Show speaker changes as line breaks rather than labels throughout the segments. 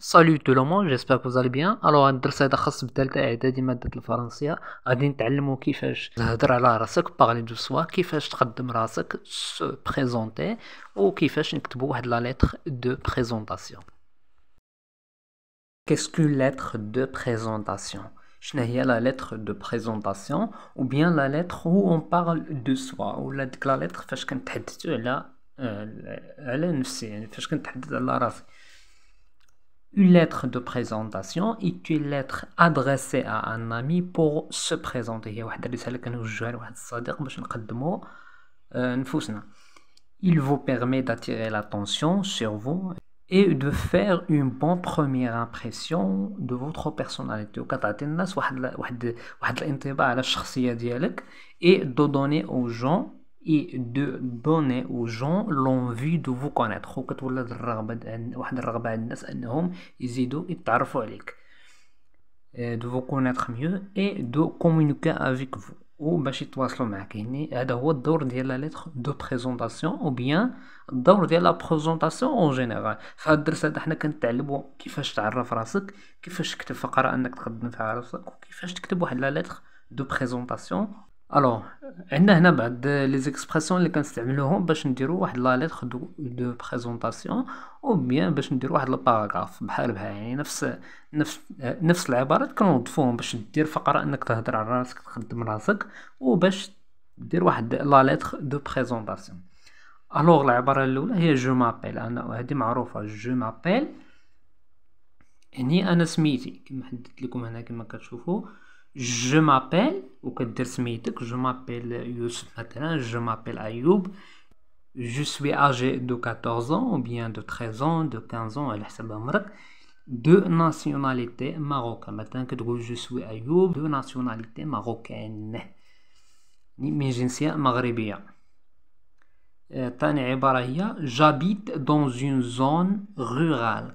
Salut tout le monde, j'espère que vous allez bien. Alors, on va faire un test de la de la France. On va apprendre comment parler de soi, comment faire se présenter ou comment écrire la lettre de présentation. Qu'est-ce que la lettre de présentation Je n'ai la lettre de présentation ou bien la lettre où on parle de soi ou la, la lettre où on parle de soi une lettre de présentation est une lettre adressée à un ami pour se présenter Il vous permet d'attirer l'attention sur vous et de faire une bonne première impression de votre personnalité et de donner aux gens et de donner aux gens l'envie de vous connaître ou que tu aies une envie de les connaître et de t'aider à de vous connaître mieux et de communiquer avec vous ou de vous connaître mieux c'est le rôle de la lettre de présentation ou bien le rôle de la présentation en général dans ce cours, nous apprenons comment te connaître comment écrire une phrase pour te connaître et comment écrire une lettre de présentation الو عندنا هنا بعض لي زيكسبرسيون اللي كنستعملوهم باش نديرو واحد لا ليتر دو دو بريزونطاسيون او بيان باش نديرو واحد الباراغراف بحال بها يعني نفس نفس نفس العبارات كنوظفوهم باش دير فقره انك تهضر على راسك تخدم راسك وباش دير واحد لا ليتر دو بريزونطاسيون الوغ العباره الاولى هي جو مابيل انا هادي معروفه جو مابيل هني انا سميتي كما حددت لكم هنا كما كتشوفوا je m'appelle ou que je m'appelle Youssef je m'appelle Ayoub, je suis âgé de 14 ans ou bien de 13 ans, de 15 ans, de nationalité marocaine. Maintenant que je suis Ayoub, de nationalité marocaine. Euh, j'habite dans une zone rurale.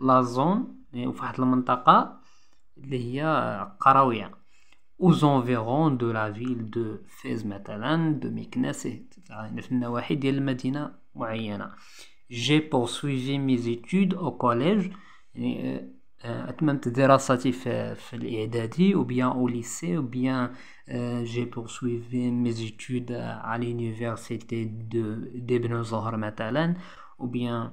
La zone, euh, اللي هي aux environs de la ville de Fez, de j'ai poursuivi mes études au collège euh, euh, ou bien au lycée ou bien euh, j'ai poursuivi mes études à l'université de d'Ibn Zohar, Matalan, ou bien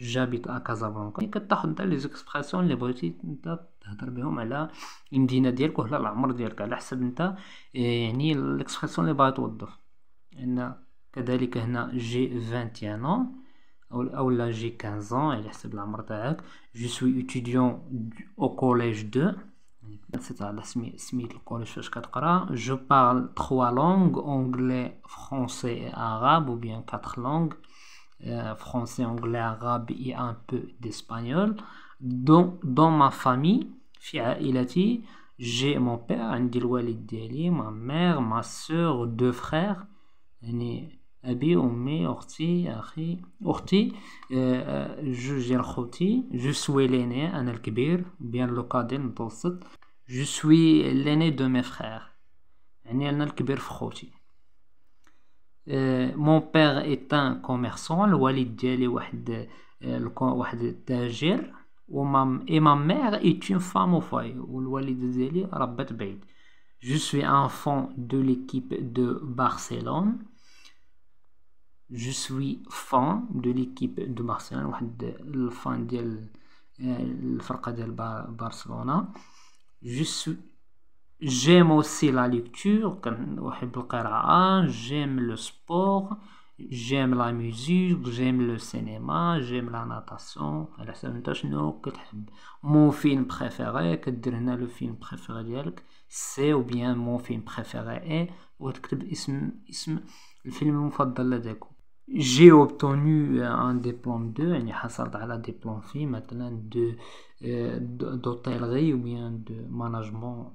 جابيت جابت كازابلانكا كتاخد نتا لي زيكسبرسيون لي بغيتي نتا تهضر بهم على المدينه ديالك وعلى العمر ديالك على حسب نتا آه، يعني الاكسبرسيون لي باغي توظف ان كذلك هنا جي 21 او او لا جي 15 على حسب العمر تاعك جو سوي اتيديون او كوليج 2 نسيت على سمي سميت الكوليج فاش كتقرا جو بارل 3 لونغ اونغلي فرونسي اي عرب او بيان 4 لونغ Euh, français, anglais, arabe et un peu d'espagnol. Donc, dans ma famille, j'ai mon père, Andilwalidéli, ma mère, ma soeur, deux frères, Abi, Omi, Orti, Ari, Orti, Jujelchoti, euh, euh, je suis l'aîné, Anel Kibir, bien le cadet, Ntosset, je suis l'aîné de mes frères, Anel Kibir Froti. Euh, mon père est un commerçant, le Walid Djeli Wahdel euh, Kawad Dajir, et ma mère est une femme au foyer, le Walid Djeli Rabat Je suis un fan de l'équipe de Barcelone, je suis fan de l'équipe de Barcelone, le fan de euh, la Farka de Barcelona. J'aime aussi la lecture, j'aime le sport, j'aime la musique, j'aime le cinéma, j'aime la natation. Mon film préféré, le film préféré, c'est ou bien mon film préféré est le film j'ai obtenu euh, un diplôme 2 يعني diplôme fi. maintenant de euh, d'hôtellerie ou bien de management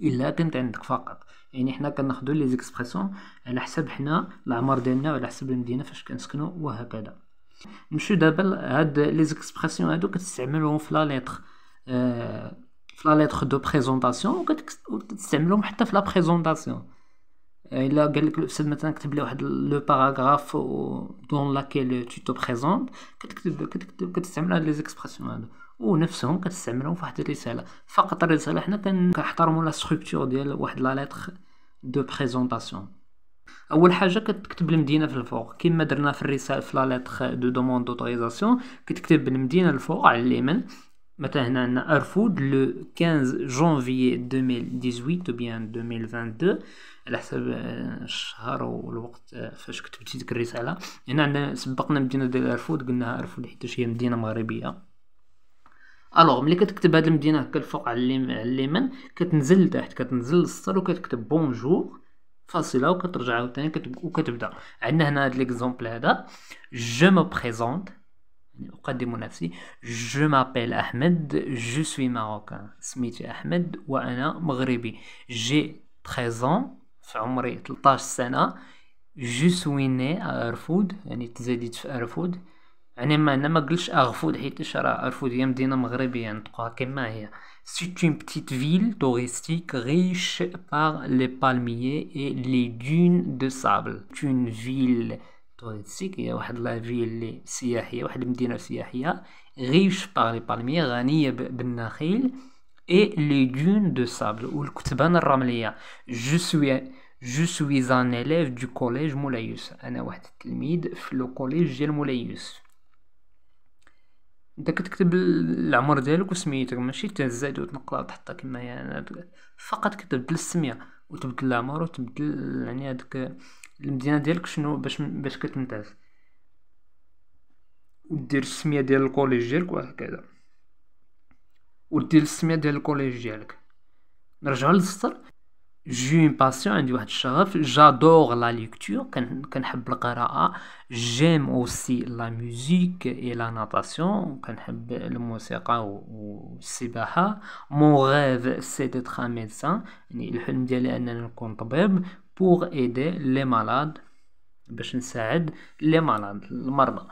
الا كنت عندك فقط يعني حنا كناخدو لي زيكسبريسيون على حساب حنا العمر ديالنا وعلى حساب المدينه فاش كنسكنو وهكذا نمشيو دابا هاد لي زيكسبريسيون هادو كتستعملهم في لا ليتر آه في لا ليتر دو بريزونطاسيون وكتستعملهم حتى في لا بريزونطاسيون الا قال لك الاستاذ مثلا كتب لي واحد لو باراغراف دون لاكيل تو تو بريزونت كتكتب كتكتب كتستعمل هاد لي زيكسبريسيون هادو ونفسهم كتستعملهم في واحد الرساله فقط الرساله حنا كنحترموا لا ستغكتور ديال واحد لا ليتر دو بريزونطاسيون اول حاجه كتكتب المدينه في الفوق كما درنا في الرساله في لا ليتر دو دوموند دوتوريزاسيون كتكتب المدينه الفوق على اليمين مثلا هنا عندنا ارفود لو 15 جانفي 2018 او بيان 2022 على حسب الشهر والوقت فاش كتبتي ديك الرساله هنا عندنا سبقنا مدينه ديال ارفود قلناها ارفود حيت هي مدينه مغربيه الوغ ملي كتكتب هاد المدينه هكا الفوق على اليمين كتنزل لتحت كتنزل للسطر وكتكتب بونجور فاصله وكترجع عاوتاني وكتبدا عندنا هنا هاد ليكزومبل هذا جو مو بريزونت أقدم نفسي جو مابيل أحمد جو سوي ماروكان سميتي أحمد وأنا مغربي جي 13 في عمري 13 سنة جو سوي ني أرفود يعني تزاديت في أرفود يعني ما انا ما قلتش اغفود حيت راه اغفود يعني هي مدينه مغربيه نطقوها كما هي سي اون بتيت فيل توريستيك ريش بار لي بالميي اي لي دون دو سابل اون فيل توريستيك هي واحد لا فيل لي سياحيه واحد المدينه سياحيه ريش بار لي بالميي غنيه بالنخيل اي لي دون دو سابل الكتبان الرمليه جو سوي Je suis un élève du collège Moulayus. Je suis un élève كوليج ديال مولايوس انت كتكتب العمر ديالك وسميتك ماشي تزاد وتنقلها وتحطها كما هي يعني فقط كتبدل السميه وتبدل العمر وتبدل يعني هذيك المدينه ديالك شنو باش باش كتمتاز ودير السميه ديال الكوليج ديالك وهكذا ودير السميه ديال الكوليج ديالك نرجعو للسطر جو اون باسيون عندي واحد الشغف جادور لا ليكتور كنحب القراءه جيم اوسي لا ميوزيك اي لا ناتاسيون كنحب الموسيقى والسباحه مون غيف سي ديتر تخا ميدسان يعني الحلم ديالي انني نكون طبيب بوغ ايدي لي مالاد باش نساعد لي مالاد المرضى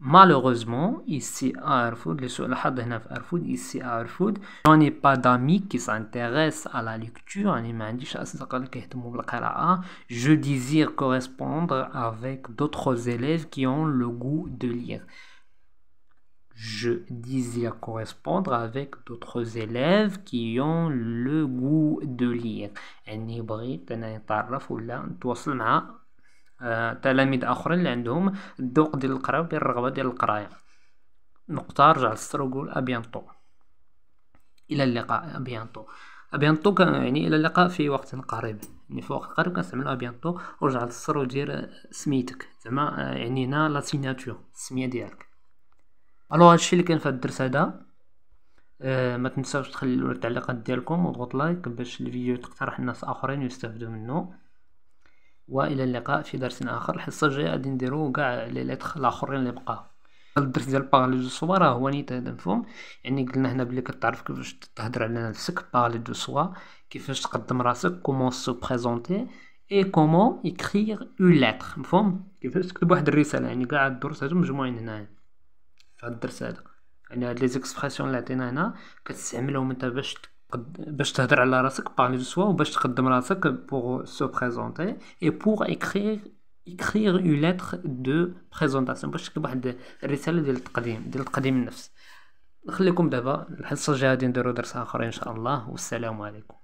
malheureusement ici à le ici à j'en ai pas d'amis qui s'intéressent à la lecture je désire correspondre avec d'autres élèves qui ont le goût de lire je désire correspondre avec d'autres élèves qui ont le goût de lire تلاميذ اخرين اللي عندهم الذوق ديال القرايه وديال الرغبه ديال القرايه نقطه رجع للسطر وقول ابيانطو الى اللقاء ابيانطو ابيانطو كان يعني الى اللقاء في وقت قريب يعني في وقت قريب كنستعملو ابيانطو ورجع للسطر ودير سميتك زعما آه، يعني هنا لا سيناتور السميه ديالك الو هادشي اللي كان في الدرس هذا أه ما تنساوش تخليو التعليقات ديالكم وضغط لايك باش الفيديو تقترح الناس اخرين يستافدوا منه والى اللقاء في درس اخر الحصه الجايه غادي نديرو كاع الاخرين اللي بقاو الدرس ديال بارلي دو سوا راه هو نيت هذا مفهوم يعني قلنا هنا بلي كتعرف كيفاش تهضر على نفسك بارلي دو سوا كيفاش تقدم راسك كومون سو بريزونتي اي كومون ايكريغ اون لاتر مفهوم كيفاش تكتب واحد الرساله يعني كاع الدروس هادو مجموعين هنا يعني في هاد الدرس هذا يعني هاد لي زيكسبرسيون اللي عطينا هنا كتستعملهم انت باش باش تهدر على راسك بارلي دو سوا وباش تقدم راسك بوغ سو بريزونتي اي بوغ اكريغ اكريغ اون لاتر دو بريزونتاسيون باش تكتب واحد الرساله ديال التقديم ديال تقديم النفس نخليكم دابا الحصه الجايه غادي نديرو درس اخر ان شاء الله والسلام عليكم